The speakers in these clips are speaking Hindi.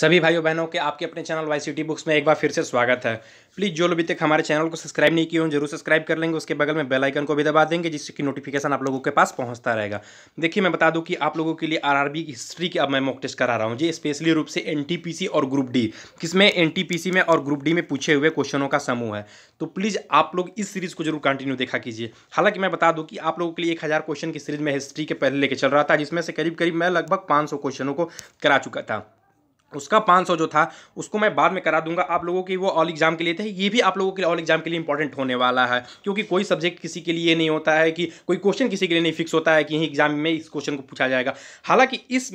सभी भाइयों बहनों के आपके अपने चैनल वाई सी बुक्स में एक बार फिर से स्वागत है प्लीज़ जो लोग अभी तक हमारे चैनल को सब्सक्राइब नहीं किए हों जरूर सब्सक्राइब कर लेंगे उसके बगल में बेल आइकन को भी दबा देंगे जिससे कि नोटिफिकेशन आप लोगों के पास पहुंचता रहेगा देखिए मैं बता दूं कि आप लोगों के लिए आर की हिस्ट्री की अब मैं मॉक टेस्ट करा रहा हूँ जी स्पेशली रूप से एन और ग्रुप डी किसमें एन में और ग्रुप डी में पूछे हुए क्वेश्चनों का समूह है तो प्लीज़ आप लोग इस सीरीज़ को जरूर कंटिन्यू देखा कीजिए हालांकि मैं बता दूँ कि आप लोगों के लिए एक क्वेश्चन की सीरीज में हिस्ट्री के पहले लेकर चल रहा था जिसमें से करीब करीब मैं लगभग पाँच क्वेश्चनों को करा चुका था उसका 500 जो था उसको मैं बाद में करा दूंगा आप लोगों की वो ऑल एग्जाम के लिए थे ये भी आप लोगों के ऑल एग्जाम के लिए इंपॉर्टेंट होने वाला है क्योंकि कोई सब्जेक्ट किसी के लिए नहीं होता है कि कोई क्वेश्चन किसी के लिए नहीं फिक्स होता है कि एग्जाम में इस क्वेश्चन को पूछा जाएगा हालांकि इस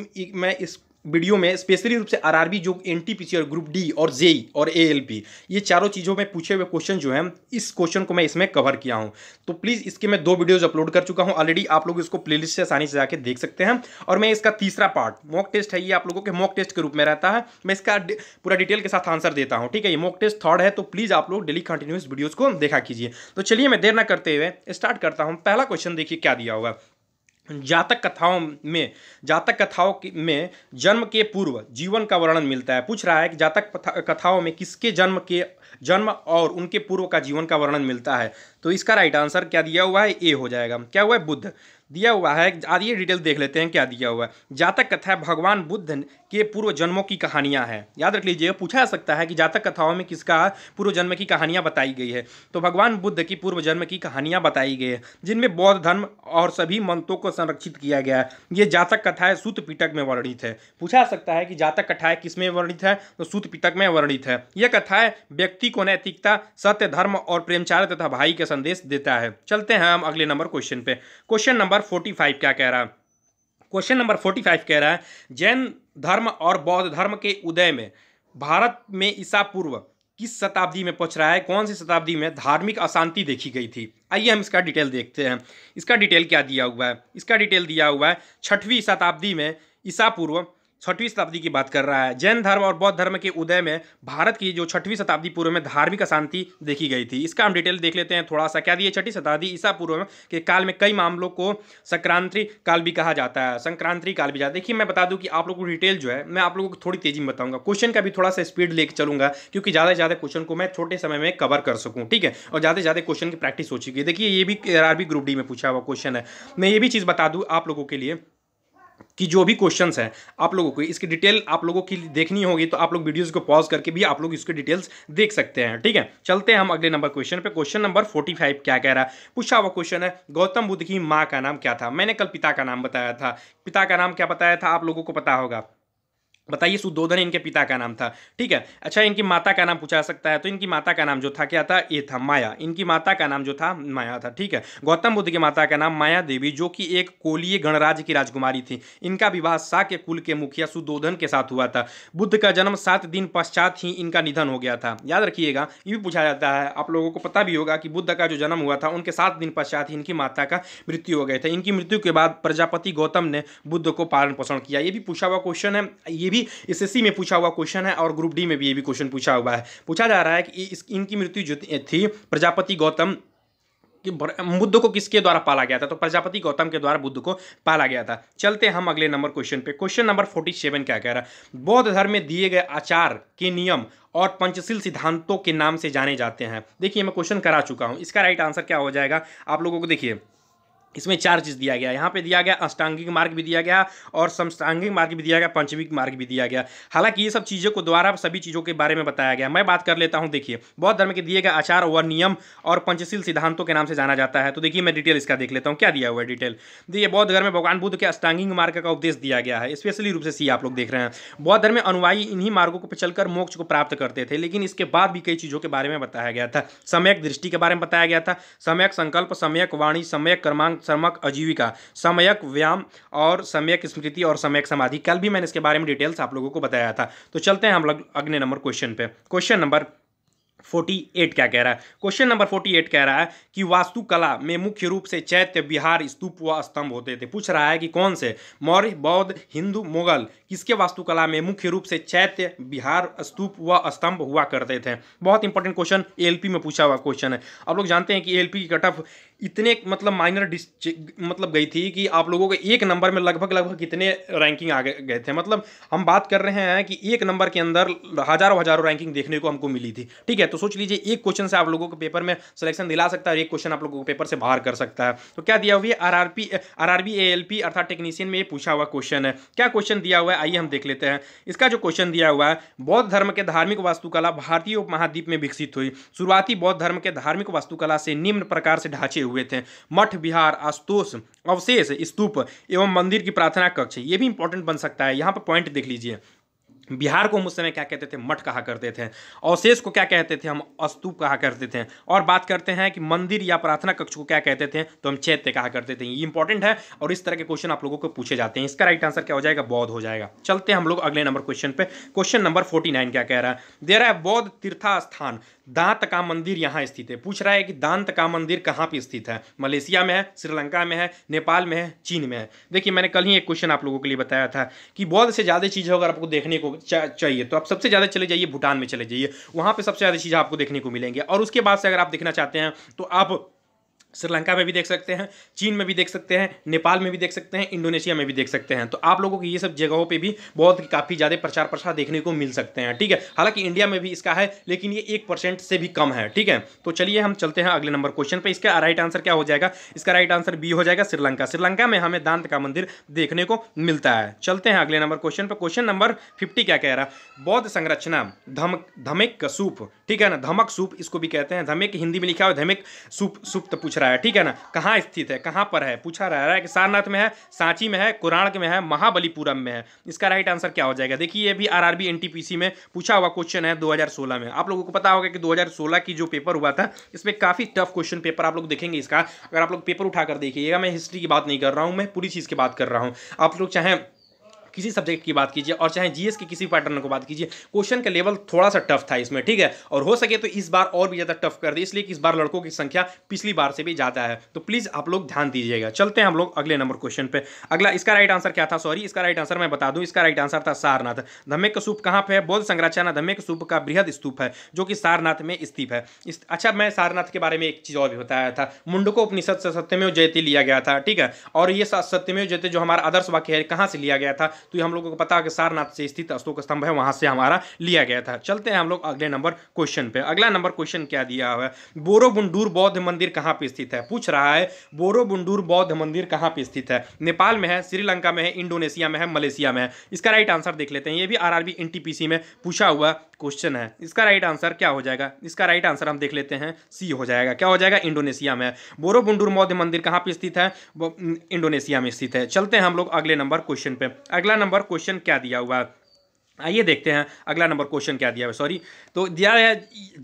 मैं इस वीडियो में स्पेशली रूप से आरआरबी जो और ग्रुप डी और जेई और एएलपी ये चारों चीज़ों में पूछे हुए क्वेश्चन जो हैं इस क्वेश्चन को मैं इसमें कवर किया हूं तो प्लीज़ इसके मैं दो वीडियोज अपलोड कर चुका हूं ऑलरेडी आप लोग इसको प्लेलिस्ट से आसानी से जाके देख सकते हैं और मैं इसका तीसरा पार्ट मॉक टेस्ट है ये आप लोगों के मॉक टेस्ट के रूप में रहता है मैं इसका पूरा डिटेल के साथ आंसर देता हूँ ठीक है ये मॉक टेस्ट थर्ड है तो प्लीज़ आप लोग डेली कंटिन्यूस वीडियोज़ को देखा कीजिए तो चलिए मैं देर ना करते हुए स्टार्ट करता हूँ पहला क्वेश्चन देखिए क्या दिया होगा जातक कथाओं में जातक कथाओं में जन्म के पूर्व जीवन का वर्णन मिलता है पूछ रहा है कि जातक कथाओं में किसके जन्म के जन्म और उनके पूर्व का जीवन का वर्णन मिलता है तो इसका राइट आंसर क्या दिया हुआ है ए हो जाएगा क्या हुआ है बुद्ध दिया हुआ है आइए डिटेल देख लेते हैं क्या दिया हुआ है जातक कथा भगवान बुद्ध के पूर्व जन्मों की कहानियां हैं याद रख लीजिए पूछा जा सकता है कि जातक कथाओं में किसका पूर्व जन्म की कहानियां बताई गई है तो भगवान बुद्ध की पूर्व जन्म की कहानियां बताई गई है जिनमें बौद्ध धर्म और सभी मंत्रों को संरक्षित किया गया है ये जातक कथाएं सूत पिटक में वर्णित है पूछा जा सकता है कि जातक कथाएं किस में वर्णित है तो सूत पिटक में वर्णित है यह कथाएं व्यक्ति को नैतिकता सत्य धर्म और प्रेमचार्य तथा भाई का संदेश देता है चलते हैं हम अगले नंबर क्वेश्चन पे question number number forty five क्या कह रहा है क्वेश्चन नंबर फोर्टी फाइव कह रहा है जैन धर्म और बौद्ध धर्म के उदय में भारत में ईसा पूर्व किस शताब्दी में पहुंच रहा है कौन सी शताब्दी में धार्मिक अशांति देखी गई थी आइए हम इसका डिटेल देखते हैं इसका डिटेल क्या दिया हुआ है इसका डिटेल दिया हुआ है छठवीं शताब्दी में ईसा पूर्व छठवीं शताब्दी की बात कर रहा है जैन धर्म और बौद्ध धर्म के उदय में भारत की जो छठवीं शताब्दी पूर्व में धार्मिक अशांति देखी गई थी इसका हम डिटेल देख लेते हैं थोड़ा सा क्या दिए छठी शताब्दी ईसा पूर्व के काल में कई मामलों को संक्रांति काल भी कहा जाता है संक्रांति काल भी जाता है देखिए मैं बता दूँ कि आप लोग को डिटेल जो है मैं आप लोगों को थोड़ी तेजी में बताऊंगा क्वेश्चन का भी थोड़ा सा स्पीड लेकर चलूंगा क्योंकि ज़्यादा से ज़्यादा क्वेश्चन को मैं छोटे समय में कवर कर सकूँ ठीक है और ज़्यादा से ज़्यादा क्वेश्चन की प्रैक्टिस हो चुकी है देखिए ये भी आर ग्रुप डी में पूछा हुआ क्वेश्चन है मैं ये भी चीज़ बता दूँ आप लोगों के लिए कि जो भी क्वेश्चंस हैं आप लोगों को इसकी डिटेल आप लोगों की देखनी होगी तो आप लोग वीडियोस को पॉज करके भी आप लोग इसके डिटेल्स देख सकते हैं ठीक है चलते हैं हम अगले नंबर क्वेश्चन पे क्वेश्चन नंबर 45 क्या कह रहा है पूछा हुआ क्वेश्चन है गौतम बुद्ध की माँ का नाम क्या था मैंने कल पिता का नाम बताया था पिता का नाम क्या बताया था आप लोगों को पता होगा बताइए सुदोधन इनके पिता का नाम था ठीक है अच्छा इनकी माता का नाम पूछा सकता है तो इनकी माता का नाम जो था क्या था ये था माया इनकी माता का नाम जो था माया था ठीक है गौतम बुद्ध की माता का नाम माया देवी जो कि एक कोलीय गणराज्य की राजकुमारी थी इनका विवाह शाह के कुल के मुखिया सुदोधन के साथ हुआ था बुद्ध का जन्म सात दिन पश्चात ही इनका निधन हो गया था याद रखिएगा ये भी पूछा जाता है आप लोगों को पता भी होगा कि बुद्ध का जो जन्म हुआ था उनके सात दिन पश्चात ही इनकी माता का मृत्यु हो गया था इनकी मृत्यु के बाद प्रजापति गौतम ने बुद्ध को पालन पोषण किया ये भी पूछा हुआ क्वेश्चन है ये भी एस में पूछा हुआ क्वेश्चन है और ग्रुप डी में भी ये भी क्वेश्चन पूछा हुआ है पूछा जा रहा है कि इस, इनकी मृत्यु जो थी प्रजापति गौतम कि बुद्ध को किसके द्वारा पाला गया था तो प्रजापति गौतम के द्वारा बुद्ध को पाला गया था चलते हम अगले नंबर क्वेश्चन पे क्वेश्चन नंबर फोर्टी सेवन क्या कह रहा है बौद्ध धर्म में दिए गए आचार के नियम और पंचशील सिद्धांतों के नाम से जाने जाते हैं देखिए मैं क्वेश्चन करा चुका हूँ इसका राइट आंसर क्या हो जाएगा आप लोगों को देखिए इसमें चार चीज़ दिया गया यहाँ पे दिया गया अष्टांगिक मार्ग भी दिया गया और समष्टांगिक मार्ग भी दिया गया पंचमिक मार्ग भी दिया गया हालांकि ये सब चीज़ों को द्वारा सभी चीज़ों के बारे में बताया गया मैं बात कर लेता हूँ देखिए बौद्ध धर्म के दिए गए आचार व नियम और पंचशील सिद्धांतों के नाम से जाना जाता है तो देखिए मैं डिटेल इसका देख लेता हूँ क्या दिया हुआ है डिटेल देखिए बौद्ध धर्म में भगवान बुद्ध के अष्टांगिक मार्ग का उपदेश दिया गया है स्पेशली रूप से सी आप लोग देख रहे हैं बौद्ध धर्म में अनुवाई इन्हीं मार्गों को चलकर मोक्ष को प्राप्त करते थे लेकिन इसके बाद भी कई चीज़ों के बारे में बताया गया था सम्यक दृष्टि के बारे में बताया गया था सम्यक संकल्प सम्यक वाणी सम्यक क्रमांक समक आजीविका समयक व्यायाम और सम्यक स्मृति और सम्यक समाधि कल भी मैंने इसके बारे में डिटेल्स आप लोगों को बताया था तो चलते हैं हम लोग अगले नंबर क्वेश्चन पे क्वेश्चन नंबर 48 क्या कह रहा है क्वेश्चन नंबर 48 कह रहा है कि वास्तुकला में मुख्य रूप से चैत्य बिहार स्तूप व स्तंभ होते थे पूछ रहा है कि कौन से मौर्य बौद्ध हिंदू मुगल किसके वास्तुकला में मुख्य रूप से चैत्य बिहार स्तूप व स्तंभ हुआ करते थे बहुत इंपॉर्टेंट क्वेश्चन एलपी में पूछा हुआ क्वेश्चन है आप लोग जानते हैं कि एल की कट ऑफ इतने मतलब माइनर मतलब गई थी कि आप लोगों के एक नंबर में लगभग लगभग कितने रैंकिंग आ गए थे मतलब हम बात कर रहे हैं कि एक नंबर के अंदर हजारों हजारों रैंकिंग देखने को हमको मिली थी ठीक है तो सोच लीजिए एक क्वेश्चन से आप लोगों को पेपर में सिलेक्शन दिला सकता है और एक क्वेश्चन आप लोगों को पेपर से बाहर कर सकता है तो क्या दिया हुआ है R R P R A L P अर्थात टेक्नीशियन में पूछा हुआ क्वेश्चन है क्या क्वेश्चन दिया हुआ है आइए हम देख लेते हैं इसका जो क्वेश्चन दिया हुआ है बौद्ध धर्म के धार्मिक वास्तुकला भारतीय उपमहाद्वीप में विकसित हुई शुरुआती बौद्ध धर्म के धार्मिक वास्तुकला से निम्न प्रकार से ढांचे हुए थे मठ विहार आशुतोष अवशेष स्तूप एवं मंदिर की प्रार्थना कक्ष ये भी इंपॉर्टेंट बन सकता है यहाँ पर पॉइंट देख लीजिए बिहार को हम उस समय क्या कहते थे मठ कहा करते थे अवशेष को क्या कहते थे हम अस्तूप कहा करते थे और बात करते हैं कि मंदिर या प्रार्थना कक्ष को क्या कहते थे तो हम चैत्य कहा करते थे ये इंपॉर्टेंट है और इस तरह के क्वेश्चन आप लोगों को पूछे जाते हैं इसका राइट आंसर क्या हो जाएगा बौद्ध हो जाएगा चलते हैं हम लोग अगले नंबर क्वेश्चन पे क्वेश्चन नंबर फोर्टी नाइन क्या कह रहा है दे रहा है बौद्ध तीर्थास्थान स्थान दांत का मंदिर यहाँ स्थित है पूछ रहा है कि दांत का मंदिर कहाँ पर स्थित है मलेशिया में है श्रीलंका में है नेपाल में है चीन में है देखिए मैंने कल ही एक क्वेश्चन आप लोगों के लिए बताया था कि बौद्ध से ज़्यादा चीज़ें अगर आपको देखने को चाहिए तो आप सबसे ज़्यादा चले जाइए भूटान में चले जाइए वहाँ पर सबसे ज़्यादा चीज़ आपको देखने को मिलेंगे और उसके बाद से अगर आप देखना चाहते हैं तो आप श्रीलंका में भी देख सकते हैं चीन में भी देख सकते हैं नेपाल में भी देख सकते हैं इंडोनेशिया में भी देख सकते हैं तो आप लोगों को ये सब जगहों पे भी बहुत काफ़ी ज़्यादा प्रचार प्रसार देखने को मिल सकते हैं ठीक है हालांकि इंडिया में भी इसका है लेकिन ये एक परसेंट से भी कम है ठीक है तो चलिए हम चलते हैं अगले नंबर क्वेश्चन पर इसका राइट आंसर क्या हो जाएगा इसका राइट आंसर बी हो जाएगा श्रीलंका श्रीलंका में हमें दांत का मंदिर देखने को मिलता है चलते हैं अगले नंबर क्वेश्चन पर क्वेश्चन नंबर फिफ्टी क्या कह रहा बौद्ध संरचना धमक धमक सूप ठीक है ना धमक सूप इसको भी कहते हैं धमक हिंदी में लिखा हुआ धमिक सूप सूप तो पूछ रहा है ठीक है ना कहाँ स्थित है कहाँ पर है पूछा रह रहा है कि सारनाथ में है सांची में है कुराणक में है महाबलीपुरम में है इसका राइट आंसर क्या हो जाएगा देखिए ये भी आरआरबी एनटीपीसी में पूछा हुआ क्वेश्चन है 2016 में आप लोगों को पता होगा कि 2016 की जो पेपर हुआ था इसमें काफ़ी टफ क्वेश्चन पेपर आप लोग देखेंगे इसका अगर आप लोग पेपर उठाकर देखिएगा मैं हिस्ट्री की बात नहीं कर रहा हूँ मैं पूरी चीज़ की बात कर रहा हूँ आप लोग चाहें किसी सब्जेक्ट की बात कीजिए और चाहे जीएस के किसी पैटर्न को बात कीजिए क्वेश्चन का लेवल थोड़ा सा टफ था इसमें ठीक है और हो सके तो इस बार और भी ज़्यादा टफ कर दी इसलिए कि इस बार लड़कों की संख्या पिछली बार से भी ज़्यादा है तो प्लीज़ आप लोग ध्यान दीजिएगा चलते हैं हम लोग अगले नंबर क्वेश्चन पे अगला इसका राइट आंसर क्या था सॉरी इसका राइट आंसर मैं बता दूं इसका राइट आंसर था सारनाथ धम्मे का सूप कहाँ पर है बौद्ध संरचना धम्मे सूप का बृहद स्तूप है जो कि सारनाथ में स्थित है इस, अच्छा मैं सारनाथ के बारे में एक चीज़ और भी बताया था मुंडको उपनिषद से सत्यमेव जयती लिया गया था ठीक है और ये सत्यमेव जयते जो हमारा आदर्श वाक्य है कहाँ से लिया गया था तो ये हम लोगों को पता है कि सारनाथ से स्थित अशोक स्तंभ है वहां से हमारा लिया गया था चलते हैं हम लोग अगले नंबर क्वेश्चन पे अगला नंबर क्वेश्चन क्या दिया हुआ है बोरोबुंडूर बौद्ध मंदिर कहाँ पर स्थित है पूछ रहा है बोरोबुंडूर बौद्ध मंदिर कहाँ पर स्थित है नेपाल में है श्रीलंका में है इंडोनेशिया में है मलेशिया में है इसका राइट आंसर देख लेते हैं ये भी आर आर में पूछा हुआ क्वेश्चन है इसका राइट आंसर क्या हो जाएगा इसका राइट आंसर हम देख लेते हैं सी हो जाएगा क्या हो जाएगा इंडोनेशिया में बोरोबुंडूर मौर्य मंदिर कहाँ पर स्थित है इंडोनेशिया में स्थित है चलते हैं हम लोग अगले नंबर क्वेश्चन पे अगला नंबर क्वेश्चन क्या दिया हुआ है आइए देखते हैं अगला नंबर क्वेश्चन क्या दिया है सॉरी तो दिया है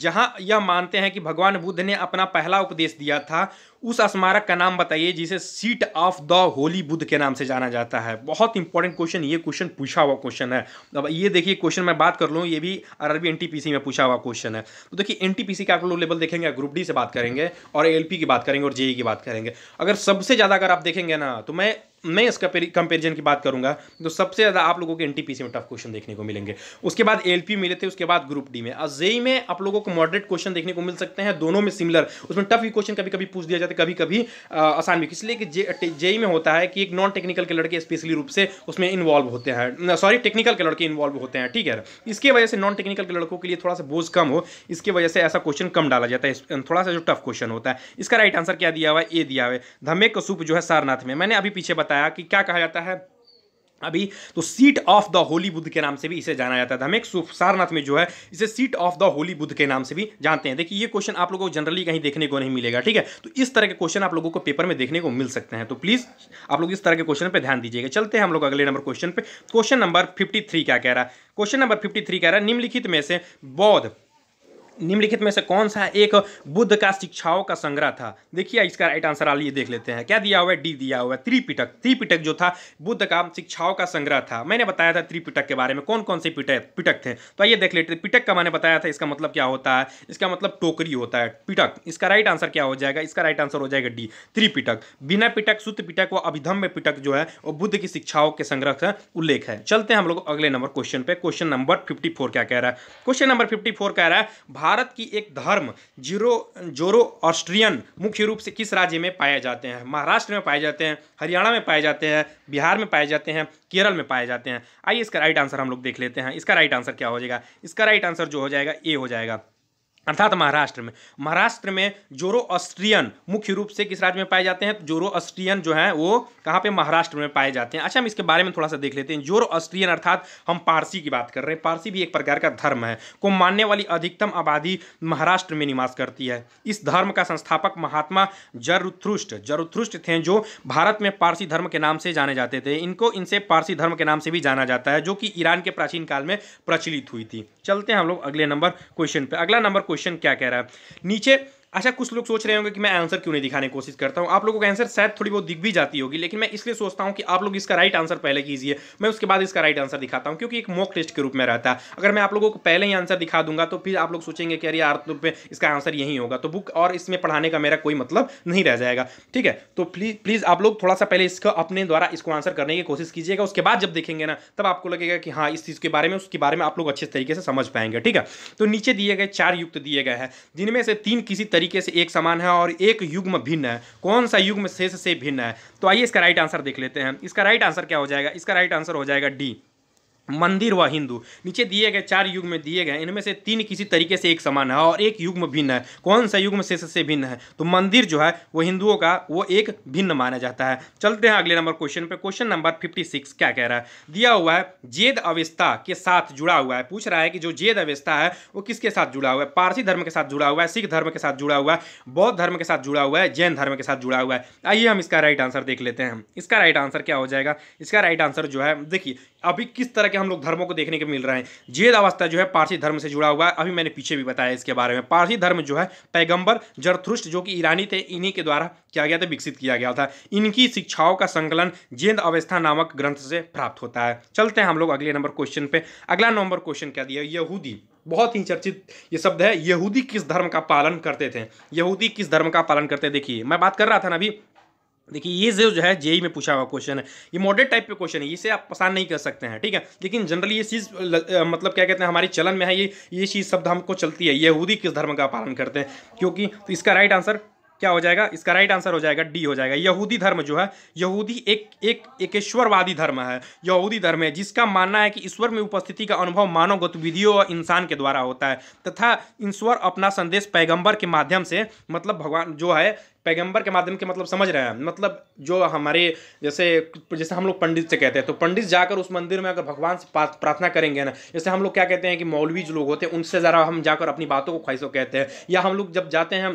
जहां यह मानते हैं कि भगवान बुद्ध ने अपना पहला उपदेश दिया था उस स्मारक का नाम बताइए जिसे seat of the holy Buddha के नाम से जाना जाता है बहुत इंपॉर्टेंट क्वेश्चन ये क्वेश्चन पूछा हुआ क्वेश्चन है अब ये देखिए क्वेश्चन मैं बात कर लूँ ये भी अरबी एनटीपीसी में पूछा हुआ क्वेश्चन है तो देखिए एनटीपीसी का आप लोग लेवल देखेंगे ग्रुप डी से बात करेंगे और एल की बात करेंगे और जेई e की बात करेंगे अगर सबसे ज़्यादा अगर आप देखेंगे ना तो मैं मैं इसका कंपेरिजन की बात करूंगा तो सबसे ज़्यादा आप लोगों के एनटीपीसी में टफ क्वेश्चन देखने को मिलेंगे उसके बाद एलपी मिले थे उसके बाद ग्रुप डी में जेई में आप लोगों को मॉडरेट क्वेश्चन देखने को मिल सकते हैं दोनों में सिमिलर उसमें टफ क्वेश्चन कभी कभी पूछ दिया जाता कभी कभी आसान भी इसलिए कि जेई में होता है कि एक नॉन टेक्निकल के लड़के स्पेशली रूप से उसमें इन्वॉल्व होते हैं सॉरी टेक्निकल के लड़के इन्वॉल्व होते हैं ठीक है इसके वजह से नॉन टेक्निकल के लड़कों के लिए थोड़ा सा बोझ कम हो इसके वजह से ऐसा क्वेश्चन कम डाला जाता है थोड़ा सा जो टफ क्वेश्चन होता है इसका राइट आंसर क्या दिया हुआ है ए दिया हुआ है धमे कसूप जो है सारनाथ में मैंने अभी पीछे बताया कि क्या कहा जाता है अभी तो seat of the holy Buddha के नाम से भी इसे जाना जाता था हमें सारनाथ में जो है इसे seat of the holy Buddha के नाम से भी जानते हैं देखिए ये क्वेश्चन आप लोगों को जनरली कहीं देखने को नहीं मिलेगा ठीक है तो इस तरह के क्वेश्चन आप लोगों को पेपर में देखने को मिल सकते हैं तो प्लीज़ आप लोग इस तरह के क्वेश्चन पर ध्यान दीजिएगा चलते हैं हम लोग अगले नंबर क्वेश्चन पर क्वेश्चन नंबर फिफ्टी क्या कह रहा है क्वेश्चन नंबर फिफ्टी कह रहा है निम्नलिखित में से बौद्ध निम्नलिखित में से कौन सा एक बुद्ध का शिक्षाओं का संग्रह था देखिए इसका राइट आंसर आलिए देख लेते हैं क्या दिया हुआ है डी दिया हुआ है त्रिपिटक त्रिपिटक जो था बुद्ध का शिक्षाओं का संग्रह था मैंने बताया था त्रिपिटक के बारे में कौन कौन से पिटक पिटक थे तो आइए देख लेते पिटक का मैंने बताया था इसका मतलब क्या होता है इसका मतलब टोकरी होता है पिटक इसका राइट आंसर क्या हो जाएगा इसका राइट आंसर हो जाएगा डी त्रिपिटक बिना पिटक शुद्ध पिटक व अभिधम्य पिटक जो है वो बुद्ध की शिक्षाओं के संग्रह का उल्लेख है चलते हैं हम लोग अगले नंबर क्वेश्चन पे क्वेश्चन नंबर फिफ्टी क्या कह रहा है क्वेश्चन नंबर फिफ्टी कह रहा है भारत की एक धर्म जीरो जोरो ऑस्ट्रियन मुख्य रूप से किस राज्य में पाए जाते हैं महाराष्ट्र में पाए जाते हैं हरियाणा में पाए जाते हैं बिहार में पाए जाते हैं केरल में पाए जाते हैं आइए इसका राइट आंसर हम लोग देख लेते हैं इसका राइट आंसर क्या हो जाएगा इसका राइट आंसर जो हो जाएगा ए हो जाएगा अर्थात महाराष्ट्र में महाराष्ट्र में जोरो ऑस्ट्रियन मुख्य रूप से किस राज्य में पाए जाते हैं तो जोरो ऑस्ट्रियन जो है वो कहाँ पे महाराष्ट्र में पाए जाते हैं अच्छा हम इसके बारे में थोड़ा सा देख लेते हैं जोरो ऑस्ट्रियन अर्थात हम पारसी की बात कर रहे हैं पारसी भी एक प्रकार का धर्म है को मानने वाली अधिकतम आबादी महाराष्ट्र में निवास करती है इस धर्म का संस्थापक महात्मा जरुथ्रुष्ट जरुथ्रुष्ट थे जो भारत में पारसी धर्म के नाम से जाने जाते थे इनको इनसे पारसी धर्म के नाम से भी जाना जाता है जो कि ईरान के प्राचीन काल में प्रचलित हुई थी चलते हैं हम लोग अगले नंबर क्वेश्चन पर अगला नंबर क्वेश्चन क्वेश्चन क्या कह रहा है नीचे अच्छा कुछ लोग सोच रहे होंगे कि मैं आंसर क्यों नहीं दिखाने की कोशिश करता हूँ आप लोगों का आंसर शायद थोड़ी बहुत दिख भी जाती होगी लेकिन मैं इसलिए सोचता हूँ कि आप लोग इसका राइट आंसर पहले कीजिए मैं उसके बाद इसका राइट आंसर दिखाता हूँ क्योंकि एक मॉक टेस्ट के रूप में रहता है अगर मैं आप लोगों को पहले ही आंसर दिखा दूंगा तो फिर आप लोग सोचेंगे कि अरे यार तो इसका आंसर यही होगा तो बुक और इसमें पढ़ाने का मेरा कोई मतलब नहीं रह जाएगा ठीक है तो प्लीज़ प्लीज़ आप लोग थोड़ा सा पहले इसका अपने द्वारा इसको आंसर करने की कोशिश कीजिएगा उसके बाद जब देखेंगे ना तब आपको लगेगा कि हाँ इस चीज़ के बारे में उसके बारे में आप लोग अच्छे तरीके से समझ पाएंगे ठीक है तो नीचे दिए गए चार युक्त दिए गए हैं जिनमें से तीन किसी तरीके तरीके से एक समान है और एक युग्म भिन्न है कौन सा युग्म शेष से भिन्न है तो आइए इसका राइट आंसर देख लेते हैं इसका राइट आंसर क्या हो जाएगा इसका राइट आंसर हो जाएगा डी मंदिर व हिंदू नीचे दिए गए चार युग में दिए गए इनमें से तीन किसी तरीके से एक समान है और एक युग में भिन्न है कौन सा युग में से भिन्न है तो मंदिर जो है वो हिंदुओं का वो एक भिन्न माना जाता है चलते हैं अगले नंबर क्वेश्चन पे क्वेश्चन नंबर फिफ्टी सिक्स क्या कह रहा है दिया हुआ है जेद अवस्था के साथ जुड़ा हुआ है पूछ रहा है कि जो जेद अवस्था है वो किसके साथ जुड़ा हुआ है पारसी धर्म के साथ जुड़ा हुआ है सिख धर्म के साथ जुड़ा हुआ है बौद्ध धर्म के साथ जुड़ा हुआ है जैन धर्म के साथ जुड़ा हुआ है आइए हम इसका राइट आंसर देख लेते हैं इसका राइट आंसर क्या हो जाएगा इसका राइट आंसर जो है देखिए अभी किस तरह के के हम लोग धर्मों को देखने को मिल रहे हैं जेद अवस्था जो है पारसी धर्म से जुड़ा हुआ है अभी मैंने पीछे भी बताया इसके बारे में पारसी धर्म जो है पैगंबर जरथ्रुष्ट जो कि ईरानी थे इन्हीं के द्वारा किया गया था विकसित किया गया था इनकी शिक्षाओं का संकलन जेद अवस्था नामक ग्रंथ से प्राप्त होता है चलते हैं हम लोग अगले नंबर क्वेश्चन पे अगला नंबर क्वेश्चन क्या दिया यहूदी बहुत ही चर्चित ये शब्द है यहूदी किस धर्म का पालन करते थे यहूदी किस धर्म का पालन करते देखिए मैं बात कर रहा था ना अभी देखिए ये जो है जेई में पूछा हुआ क्वेश्चन है ये मॉडर्न टाइप पे क्वेश्चन है इसे आप पसंद नहीं कर सकते हैं ठीक है लेकिन जनरली ये चीज़ मतलब क्या कहते हैं हमारी चलन में है ये ये चीज़ शब्द हमको चलती है यहूदी किस धर्म का पालन करते हैं क्योंकि तो इसका राइट आंसर क्या हो जाएगा इसका राइट आंसर हो जाएगा डी हो जाएगा यहूदी धर्म जो है यहूदी एक एक एकेश्वरवादी धर्म है यहूदी धर्म है जिसका मानना है कि ईश्वर में उपस्थिति का अनुभव मानव गतिविधियों और इंसान के द्वारा होता है तथा ईश्वर अपना संदेश पैगंबर के माध्यम से मतलब भगवान जो है पैगंबर के माध्यम के मतलब समझ रहे हैं मतलब जो हमारे जैसे जैसे हम लोग पंडित से कहते हैं तो पंडित जाकर उस मंदिर में अगर भगवान से प्रार्थना करेंगे ना जैसे हम लोग क्या कहते हैं कि मौलवी जो लोग होते हैं उनसे ज़रा हम जाकर अपनी बातों को ख्वाहिशों कहते हैं या हम लोग जब जाते हैं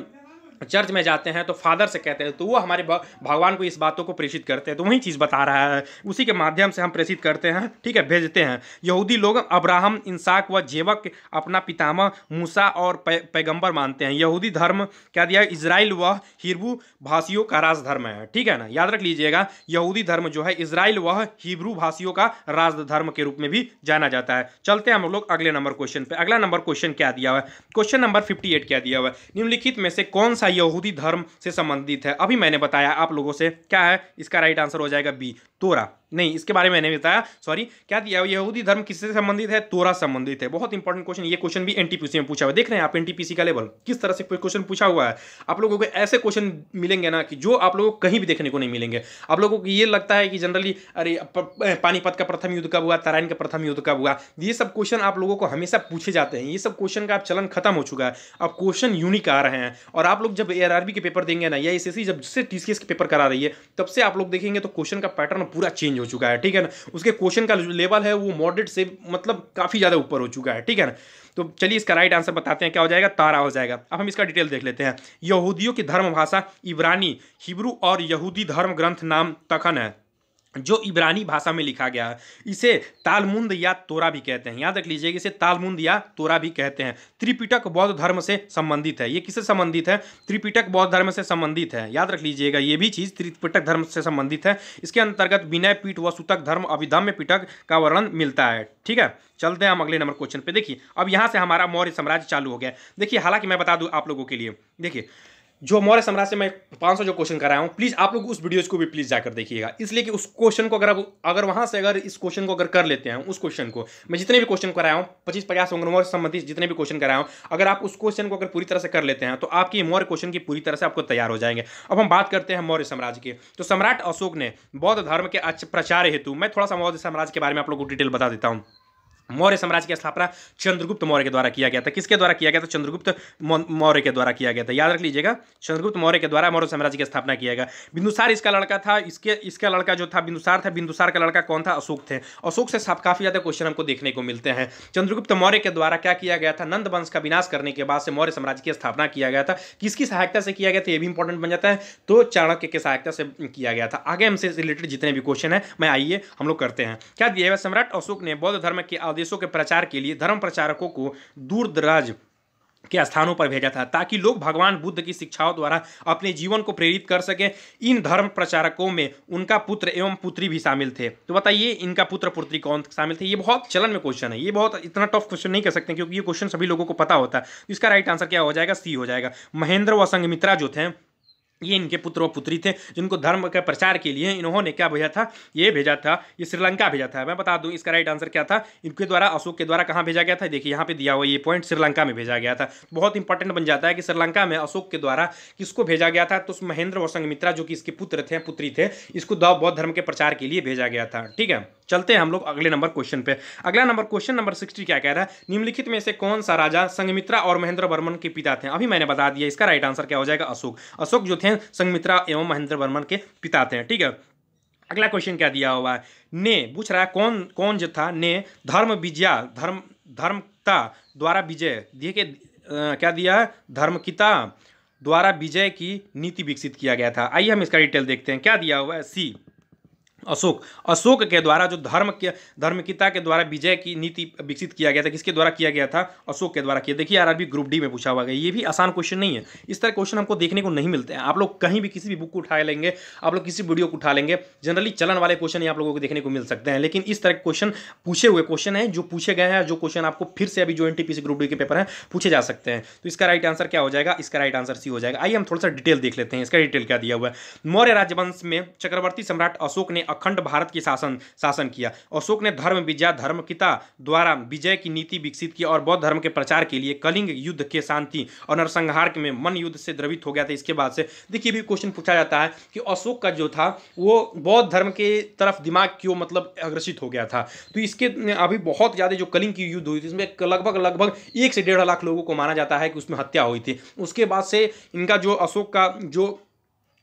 चर्च में जाते हैं तो फादर से कहते हैं तो वो हमारे भगवान को इस बातों को प्रेषित करते हैं तो वही चीज़ बता रहा है उसी के माध्यम से हम प्रेषित करते हैं ठीक है भेजते हैं यहूदी लोग अब्राहम इंसाक व जेवक अपना पितामह मूसा और पैगंबर मानते हैं यहूदी धर्म क्या दिया इसराइल वह हिब्रू भाषियों का राजधर्म है ठीक है ना याद रख लीजिएगा यहूदी धर्म जो है इसराइल वह हिब्रू भाषियों का राजधर्म के रूप में भी जाना जाता है चलते हैं हम लोग अगले नंबर क्वेश्चन पर अगला नंबर क्वेश्चन क्या दिया हुआ है क्वेश्चन नंबर फिफ्टी क्या दिया हुआ है निम्नलिखित में से कौन सा यहूदी धर्म से संबंधित है अभी मैंने बताया आप लोगों से क्या है इसका राइट आंसर हो जाएगा बी तोरा नहीं इसके बारे में भी बताया सॉरी क्या दिया यहूदी धर्म किससे संबंधित है तोरा संबंधित है बहुत इंपॉर्टेंट क्वेश्चन ये क्वेश्चन भी एनटीपीसी में पूछा हुआ देख रहे हैं आप एनटीपीसी का लेवल किस तरह से क्वेश्चन पूछा हुआ है आप लोगों को ऐसे क्वेश्चन मिलेंगे ना कि जो आप लोगों को कहीं भी देखने को नहीं मिलेंगे आप लोगों को ये लगता है कि जनरली अरे पानीपत का प्रथम युद्ध कब हुआ तराइन का प्रथम युद्ध कब हुआ ये सब क्वेश्चन आप लोगों को हमेशा पूछे जाते हैं ये सब क्वेश्चन का चलन खत्म हो चुका है अब क्वेश्चन यूनिक आ रहे हैं और आप लोग जब ए के पेपर देंगे ना या एस e जब से टीसीएस के पेपर करा रही है तब से आप लोग देखेंगे तो क्वेश्चन का पैटर्न पूरा चेंज हो चुका है ठीक है ना उसके क्वेश्चन का लेवल है वो मॉडरेट से मतलब काफ़ी ज़्यादा ऊपर हो चुका है ठीक है ना तो चलिए इसका राइट आंसर बताते हैं क्या हो जाएगा तारा हो जाएगा अब हम इसका डिटेल देख लेते हैं यहूदियों की धर्म भाषा इब्रानी हिब्रू और यहूदी धर्म ग्रंथ नाम तखन है जो इब्रानी भाषा में लिखा गया है इसे तालमुंद या तोरा भी कहते हैं याद रख लीजिएगा इसे तालमुंद या तोरा भी कहते हैं त्रिपिटक बौद्ध धर्म से संबंधित है ये किससे संबंधित है त्रिपिटक बौद्ध धर्म से संबंधित है याद रख लीजिएगा ये भी चीज़ त्रिपिटक धर्म से संबंधित है इसके अंतर्गत विनय पीठ व सुतक धर्म अभिधम्य पिटक का वर्णन मिलता है ठीक है चलते हैं हम अगले नंबर क्वेश्चन पर देखिए अब यहाँ से हमारा मौर्य साम्राज्य चालू हो गया देखिए हालांकि मैं बता दूँ आप लोगों के लिए देखिए जो मौर्य साम्राज्य से मैं पाँच सौ जो क्वेश्चन कराया हूँ प्लीज़ आप लोग उस वीडियोज को भी प्लीज़ जाकर देखिएगा इसलिए कि उस क्वेश्चन को अगर आप अगर वहाँ से अगर इस क्वेश्चन को अगर कर लेते हैं उस क्वेश्चन को मैं जितने भी क्वेश्चन कराया हूँ पच्चीस पचास मौर्य संबंधित जितने भी क्वेश्चन कराया हूँ अगर आप उस क्वेश्चन को अगर पूरी तरह से कर लेते हैं तो आपकी मौर्य क्वेश्चन की पूरी तरह से आपको तैयार हो जाएंगे अब हम बात करते हैं मौर्य साम्राज्य की तो सम्राट अशोक ने बौद्ध धर्म के प्रचार हेतु मैं थोड़ा सा मौर्य साम्राज्य के बारे में आप लोग को डिटेल बता देता हूँ मौर्य साम्राज्य की स्थापना चंद्रगुप्त मौर्य के द्वारा किया गया था किसके द्वारा किया गया था चंद्रगुप्त मौर्य के द्वारा किया गया था याद रख लीजिएगा चंद्रगुप्त मौर्य के द्वारा मौर्य साम्राज्य की स्थापना किया गया बिंदुसार इसका लड़का था इसके इसका लड़का जो था बिंदुसार था बिंदुसार का लड़का कौन था अशोक थे अशोक से काफी ज़्यादा क्वेश्चन हमको देखने को मिलते हैं चंद्रगुप्त मौर्य के द्वारा क्या किया गया था नंद वंश का विनाश करने के बाद से मौर्य साम्राज्य की स्थापना किया गया था किसकी सहायता से किया गया था यह भी इंपॉर्टेंट बन जाता है तो चाणक्य की सहायता से किया गया था आगे हमसे रिलेटेड जितने भी क्वेश्चन है मैं आइए हम लोग करते हैं क्या दिया सम्राट अशोक ने बौद्ध धर्म के आदि आदेशों के प्रचार के लिए धर्म प्रचारकों को दूर दराज के स्थानों पर भेजा था ताकि लोग भगवान बुद्ध की शिक्षाओं द्वारा अपने जीवन को प्रेरित कर सकें इन धर्म प्रचारकों में उनका पुत्र एवं पुत्री भी शामिल थे तो बताइए इनका पुत्र पुत्री कौन शामिल थे ये बहुत चलन में क्वेश्चन है ये बहुत इतना टफ क्वेश्चन नहीं कर सकते क्योंकि ये क्वेश्चन सभी लोगों को पता होता है इसका राइट आंसर क्या हो जाएगा सी हो जाएगा महेंद्र व संगमित्रा जो थे ये इनके पुत्र व पुत्री थे जिनको धर्म के प्रचार के लिए इन्होंने क्या भेजा था ये भेजा था ये श्रीलंका भेजा था मैं बता दूं इसका राइट आंसर क्या था इनके द्वारा अशोक के द्वारा कहाँ भेजा गया था देखिए यहाँ पे दिया हुआ ये पॉइंट श्रीलंका में भेजा गया था बहुत इंपॉर्टेंट बन जाता है कि श्रीलंका में अशोक के द्वारा किसको भेजा गया था तो महेंद्र और संगमित्रा जो कि इसके पुत्र थे पुत्री थे इसको बौद्ध धर्म के प्रचार के लिए भेजा गया था ठीक है चलते हैं हम लोग अगले नंबर क्वेश्चन पे अगला नंबर क्वेश्चन नंबर सिक्सटी क्या कह रहा है निम्नलिखित में से कौन सा राजा संगमित्रा और महेंद्र वर्मन के पिता थे अभी मैंने बता दिया इसका राइट आंसर क्या हो जाएगा अशोक अशोक जो थे हैं संगमित्रा एवं महेंद्र वर्मन के पिता थे ठीक है अगला क्वेश्चन क्या दिया हुआ है ने पूछ रहा है कौन कौन जो था ने धर्म विजया धर्म धर्मता द्वारा विजय दिए के आ, क्या दिया है धर्मकिता द्वारा विजय की नीति विकसित किया गया था आइए हम इसका डिटेल देखते हैं क्या दिया हुआ है सी अशोक अशोक के द्वारा जो धर्म के धर्मकिता के द्वारा विजय की नीति विकसित किया गया था किसके द्वारा किया गया था अशोक के द्वारा किया देखिए आरआरबी ग्रुप डी में पूछा हुआ गया ये भी आसान क्वेश्चन नहीं है इस तरह क्वेश्चन हमको देखने को नहीं मिलते हैं आप लोग कहीं भी किसी भी बुक को उठा लेंगे आप लोग किसी वीडियो को उठा लेंगे जनरली चलन वाले क्वेश्चन आप लोगों को देखने को मिल सकते हैं लेकिन इस तरह के क्वेश्चन पूछे हुए क्वेश्चन है जो पूछे गए हैं जो क्वेश्चन आपको फिर से अभी जो एन ग्रुप डी के पेपर है पूछे जा सकते हैं तो इसका राइट आंसर क्या हो जाएगा इसका राइट आंसर सी हो जाएगा आइए हम थोड़ा सा डिटेल देख लेते हैं इसका डिटेल क्या दिया हुआ है मौर्य राजवंश में चक्रवर्ती सम्राट अशोक ने अखंड भारत की शासन शासन किया अशोक ने धर्म विजय किता द्वारा विजय की नीति विकसित की और बौद्ध धर्म के प्रचार के लिए कलिंग युद्ध के शांति और नरसंहार में मन युद्ध से द्रवित हो गया था इसके बाद से देखिए भी क्वेश्चन पूछा जाता है कि अशोक का जो था वो बौद्ध धर्म के तरफ दिमाग क्यों मतलब अग्रसित हो गया था तो इसके अभी बहुत ज़्यादा जो कलिंग की युद्ध हुई थी इसमें लगभग लगभग एक से डेढ़ लाख लोगों को माना जाता है कि उसमें हत्या हुई थी उसके बाद से इनका जो अशोक का जो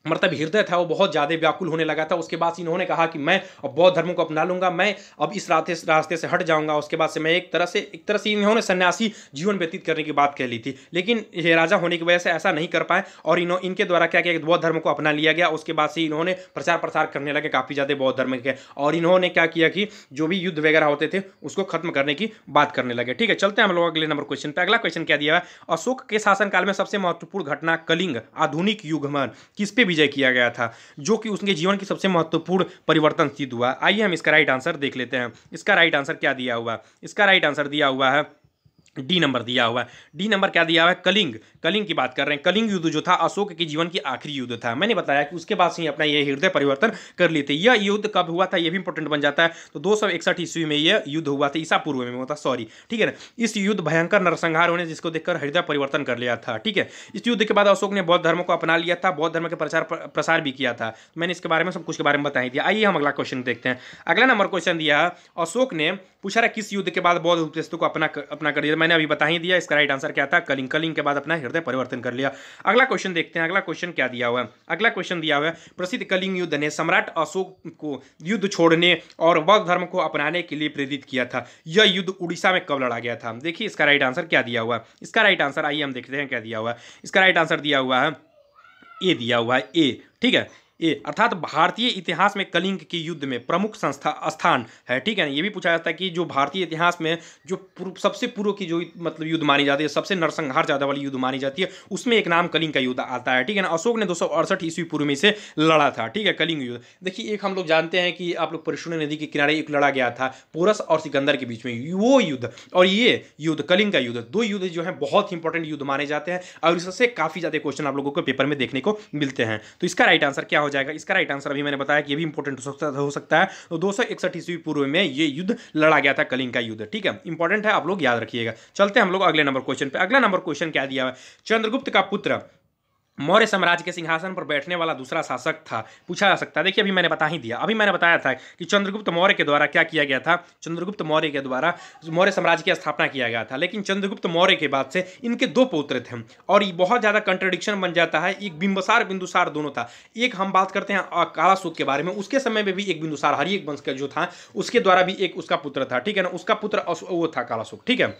मतलब हृदय था वो बहुत ज़्यादा व्याकुल होने लगा था उसके बाद इन्होंने कहा कि मैं अब बौद्ध धर्म को अपना लूँगा मैं अब इस रास्ते रास्ते से हट जाऊँगा उसके बाद से मैं एक तरह से एक तरह से इन्होंने सन्यासी जीवन व्यतीत करने की बात कह ली थी लेकिन ये राजा होने की वजह से ऐसा नहीं कर पाए और इन्हों इनके द्वारा क्या किया बौद्ध धर्म को अपना लिया गया उसके बाद से इन्होंने प्रचार प्रसार करने लगे काफ़ी ज़्यादा बौद्ध धर्म के और इन्होंने क्या किया कि जो भी युद्ध वगैरह होते थे उसको खत्म करने की बात करने लगे ठीक है चलते हैं हम लोग अगले नंबर क्वेश्चन पर अगला क्वेश्चन क्या दिया है अशोक के शासनकाल में सबसे महत्वपूर्ण घटना कलिंग आधुनिक युगमन किस पे विजय किया गया था जो कि उसके जीवन की सबसे महत्वपूर्ण परिवर्तन सिद्ध हुआ आइए हम इसका राइट आंसर देख लेते हैं इसका राइट आंसर क्या दिया हुआ इसका राइट आंसर दिया हुआ है डी नंबर दिया हुआ है डी नंबर क्या दिया हुआ है कलिंग कलिंग की बात कर रहे हैं कलिंग युद्ध जो था अशोक के जीवन की आखिरी युद्ध था मैंने बताया कि उसके बाद से ही अपना यह हृदय परिवर्तन कर लिए थे यह युद्ध कब हुआ था यह भी इंपॉर्टेंट बन जाता है तो दो सौ इकसठ ईस्वी में यह युद्ध हुआ था ईसा पूर्व में था सॉरी ठीक है ना इस युद्ध भयंकर नरसंहार होने जिसको देखकर हृदय परिवर्तन कर लिया था ठीक है इस युद्ध के बाद अशोक ने बौद्ध धर्म को अपना लिया था बौद्ध धर्म के प्रचार प्रसार भी किया था तो मैंने इसके बारे में सब कुछ के बारे में बताया दिया आइए हम अगला क्वेश्चन देखते हैं अगला नंबर क्वेश्चन दिया अशोक ने पूछा रहा किस युद्ध के बाद बौद्ध उपदेशों को अपना अपना कर दिया मैंने अभी बता ही दिया इसका राइट आंसर क्या था कलिंग कलिंग के बाद अपना हृदय परिवर्तन कर लिया अगला क्वेश्चन देखते हैं अगला क्वेश्चन क्या दिया हुआ है अगला क्वेश्चन दिया हुआ है प्रसिद्ध कलिंग युद्ध ने सम्राट अशोक को युद्ध छोड़ने और बौद्ध धर्म को अपनाने के लिए प्रेरित किया था यह युद्ध उड़ीसा में कब लड़ा गया था देखिए इसका राइट आंसर क्या दिया हुआ है इसका राइट आंसर आइए हम देखते हैं क्या दिया हुआ है इसका राइट आंसर दिया हुआ है ए दिया हुआ है ए ठीक है ए अर्थात भारतीय इतिहास में कलिंग के युद्ध में प्रमुख संस्था स्थान है ठीक है ना ये भी पूछा जाता है कि जो भारतीय इतिहास में जो सबसे पूर्व की जो मतलब युद्ध मानी जाती है सबसे नरसंहार ज़्यादा वाली युद्ध मानी जाती है उसमें एक नाम कलिंग का युद्ध आता है ठीक है ना अशोक ने दो सौ अड़सठ ईस्वी पूर्व में इसे लड़ा था ठीक है कलिंग युद्ध देखिए एक हम लोग जानते हैं कि आप लोग परिशुण नदी के किनारे एक लड़ा गया था पोरस और सिकंदर के बीच में वो युद्ध और ये युद्ध कलिंग का युद्ध दो युद्ध जो है बहुत इंपॉर्टेंट युद्ध माने जाते हैं और इससे काफ़ी ज़्यादा क्वेश्चन आप लोगों को पेपर में देखने को मिलते हैं तो इसका राइट आंसर क्या हो हो जाएगा इसका राइट आंसर अभी मैंने बताया कि ये भी इंपॉर्टेंट हो सकता है तो दो सौ इकसठ ईस्वी पूर्व में ये युद्ध लड़ा गया था कलिंग का युद्ध ठीक है इंपॉर्टेंट है आप लोग याद रखिएगा चलते हैं हम लोग अगले नंबर क्वेश्चन पे अगला नंबर क्वेश्चन क्या दिया हुआ है चंद्रगुप्त का पुत्र मौर्य साम्राज्य के सिंहासन पर बैठने वाला दूसरा शासक था पूछा जा सकता है देखिए अभी मैंने बता ही दिया अभी मैंने बताया था कि चंद्रगुप्त मौर्य के द्वारा क्या किया गया था चंद्रगुप्त मौर्य के द्वारा मौर्य साम्राज्य की स्थापना किया गया था लेकिन चंद्रगुप्त मौर्य के बाद से इनके दो पुत्र थे और ये बहुत ज़्यादा कंट्रडिक्शन बन जाता है एक बिंबसार बिंदुसार दोनों था एक हम बात करते हैं कालासूत के बारे में उसके समय में भी एक बिंदुसार हरियक वंश का जो था उसके द्वारा भी एक उसका पुत्र था ठीक है ना उसका पुत्र वो था कालासूत ठीक है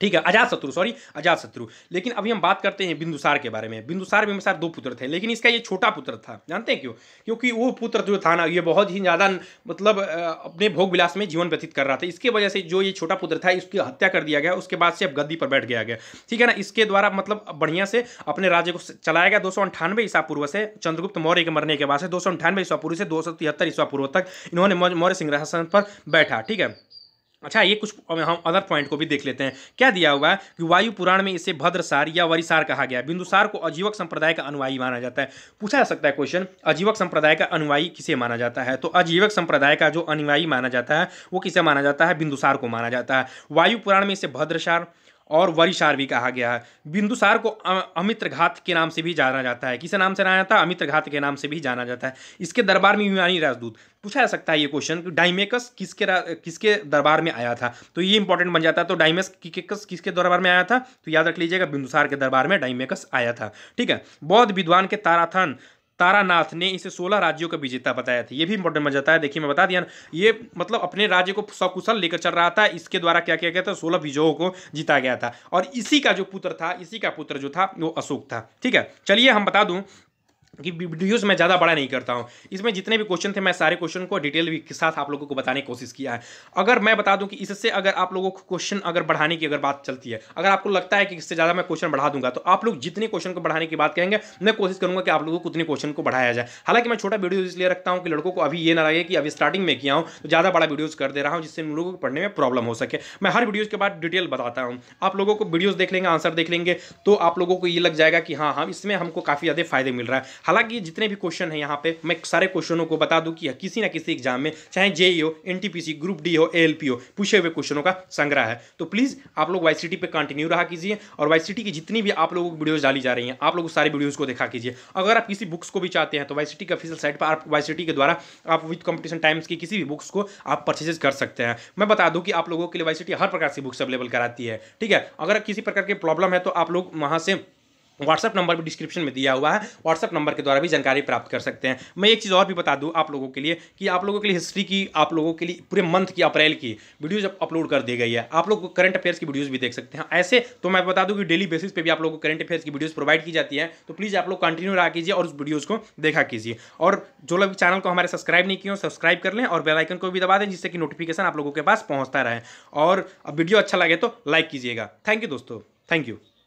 ठीक है अजात शत्रु सॉरी अजात शत्रु लेकिन अभी हम बात करते हैं बिंदुसार के बारे में बिंदुसार भी हमेशा दो पुत्र थे लेकिन इसका ये छोटा पुत्र था जानते हैं क्यों क्योंकि वो पुत्र जो था ना ये बहुत ही ज़्यादा मतलब अपने भोग विलास में जीवन व्यतीत कर रहा था इसके वजह से जो ये छोटा पुत्र था इसकी हत्या कर दिया गया उसके बाद से अब गद्दी पर बैठ गया गया ठीक है ना इसके द्वारा मतलब बढ़िया से अपने राज्य को चलाया गया दो सौ अंठानवे ईसा पूर्व से चंद्रगुप्त मौर्य के मरने के बाद से दो सौ अंठानवे ईसा पूर्व से दो सौ तिहत्तर ईसा पूर्व तक इन्होंने मौर्य सिंह पर बैठा ठीक है अच्छा ये कुछ हम अदर पॉइंट को भी देख लेते हैं क्या दिया हुआ है कि वायु पुराण में इसे भद्रसार या वरिसार कहा गया बिंदुसार को अजीवक संप्रदाय का अनुयायी माना जाता है पूछा जा सकता है क्वेश्चन अजीवक संप्रदाय का अनुयायी किसे माना जाता है तो अजीवक संप्रदाय का जो अनुयायी माना जाता है वो किसे माना जाता है बिंदुसार को माना जाता है वायु पुराण में इसे भद्रसार और वरिषार भी कहा गया है बिंदुसार को अमित्र घात के नाम से भी जाना जाता है किस नाम से जाना जाता है अमित्र घात के नाम से भी जाना जाता है इसके दरबार में यूनानी राजदूत पूछा जा सकता है ये क्वेश्चन कि डाइमेकस किसके किसके दरबार में आया था तो ये इंपॉर्टेंट बन जाता है तो डाइमेकस किसके दरबार में आया था तो याद रख लीजिएगा बिंदुसार के दरबार में डाइमेकस आया था ठीक है बौद्ध विद्वान के ताराथन तारानाथ ने इसे सोलह राज्यों का विजेता बताया था ये भी इंपॉर्टेंट मजा जाता है देखिए मैं बता दिया ये मतलब अपने राज्य को सकुशल लेकर चल रहा था इसके द्वारा क्या किया गया था सोलह विजयों को जीता गया था और इसी का जो पुत्र था इसी का पुत्र जो था वो अशोक था ठीक है चलिए हम बता दूँ कि वीडियोस मैं ज़्यादा बड़ा नहीं करता हूँ इसमें जितने भी क्वेश्चन थे मैं सारे क्वेश्चन को डिटेल भी के साथ आप लोगों को बताने की कोशिश किया है अगर मैं बता दूं कि इससे अगर आप लोगों को क्वेश्चन अगर बढ़ाने की अगर बात चलती है अगर आपको लगता है कि इससे ज़्यादा मैं क्वेश्चन बढ़ा दूंगा तो आप लोग जितने क्वेश्चन को बढ़ाने की बात कहेंगे मैं कोशिश करूँगा कि आप लोगों को उतने क्वेश्चन को बढ़ाया जाए हालांकि मैं छोटा वीडियो इसलिए रखता हूँ कि लड़कों को अभी ये ना लगे कि अभी स्टार्टिंग में किया हूँ तो ज़्यादा बड़ा वीडियोज़ कर दे रहा हूँ जिससे उन लोगों को पढ़ने में प्रॉब्लम हो सके मैं हर वीडियोज़ के बाद डिटेल बताता हूँ आप लोगों को वीडियोज़ देख लेंगे आंसर देख लेंगे तो आप लोगों को ये लग जाएगा कि हाँ हाँ इसमें हमको काफ़ी ज़्यादा फायदे मिल रहा है हालांकि जितने भी क्वेश्चन हैं यहाँ पे मैं सारे क्वेश्चनों को बता दूँ कि किसी ना किसी एग्जाम में चाहे जे e हो एन ग्रुप डी हो ए हो पूछे हुए क्वेश्चनों का संग्रह है तो प्लीज़ आप लोग वाई पे कंटिन्यू रहा कीजिए और वाई की जितनी भी आप लोगों को वीडियोज़ डाली जा रही हैं आप लोग सारी वीडियोज़ को देखा कीजिए अगर आप किसी बुक्स को भी चाहते हैं तो वाई सी ऑफिशियल साइट पर आप वाई के द्वारा आप विथ कॉम्पिटिशन टाइम्स की किसी भी बुक्स को आप परचेज कर सकते हैं मैं बता दूँ कि आप लोगों के लिए वाई हर प्रकार से बुक्स अवेलेबल कराती है ठीक है अगर किसी प्रकार की प्रॉब्लम है तो आप लोग वहाँ से व्हाट्सअप नंबर भी डिस्क्रिप्शन में दिया हुआ है व्हाट्सअप नंबर के द्वारा भी जानकारी प्राप्त कर सकते हैं मैं एक चीज़ और भी बता दूँ आप लोगों के लिए कि आप लोगों के लिए हिस्ट्री की आप लोगों के लिए पूरे मंथ की अप्रैल की वीडियोज़ अपलोड कर दी गई है आप लोग करंट अफेयर्स की वीडियोज़ भी देख सकते हैं ऐसे तो मैं बता दूँ कि डेली बेसिस पर भी आप लोगों को करंट अफेयर्स की वीडियोज़ प्रोवाइड की जाती है तो प्लीज़ आप लोग कंटिन्यू रहा कीजिए और उस वीडियोज़ को देखा कीजिए और जो लोग चैनल को हमारे सब्सक्राइब नहीं किए सब्सक्राइब कर लें और बेलाइकन को भी दबा दें जिससे कि नोटिफिकेशन आप लोगों के पास पहुँचता रहे और वीडियो अच्छा लगे तो लाइक कीजिएगा थैंक यू दोस्तों थैंक यू